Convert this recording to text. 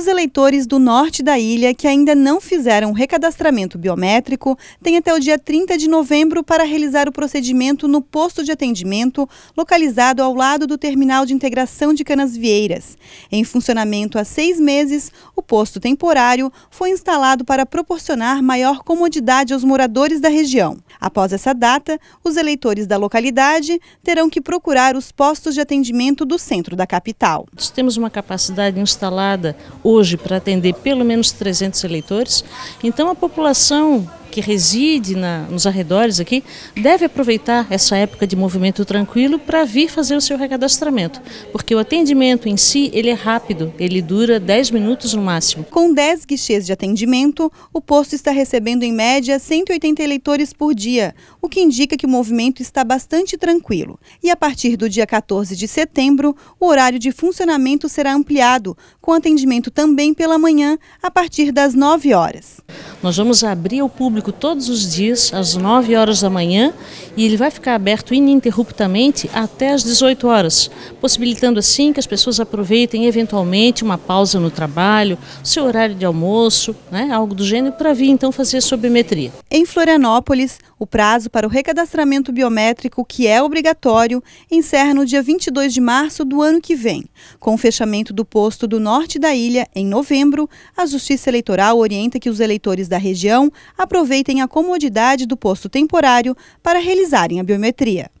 os eleitores do norte da ilha que ainda não fizeram o recadastramento biométrico têm até o dia 30 de novembro para realizar o procedimento no posto de atendimento localizado ao lado do terminal de integração de Canasvieiras. Em funcionamento há seis meses, o posto temporário foi instalado para proporcionar maior comodidade aos moradores da região. Após essa data, os eleitores da localidade terão que procurar os postos de atendimento do centro da capital. Nós temos uma capacidade instalada hoje para atender pelo menos 300 eleitores. Então a população que reside na, nos arredores aqui deve aproveitar essa época de movimento tranquilo para vir fazer o seu recadastramento, porque o atendimento em si ele é rápido, ele dura 10 minutos no máximo. Com 10 guichês de atendimento, o posto está recebendo em média 180 eleitores por dia, o que indica que o movimento está bastante tranquilo. E a partir do dia 14 de setembro, o horário de funcionamento será ampliado, com atendimento também pela manhã, a partir das 9 horas. Nós vamos abrir ao público todos os dias, às 9 horas da manhã, e ele vai ficar aberto ininterruptamente até às 18 horas, possibilitando assim que as pessoas aproveitem eventualmente uma pausa no trabalho, seu horário de almoço, né, algo do gênero, para vir então fazer biometria. Em Florianópolis, o prazo para o recadastramento biométrico, que é obrigatório, encerra no dia 22 de março do ano que vem. Com o fechamento do posto do norte da ilha, em novembro, a Justiça Eleitoral orienta que os eleitores produtores da região aproveitem a comodidade do posto temporário para realizarem a biometria.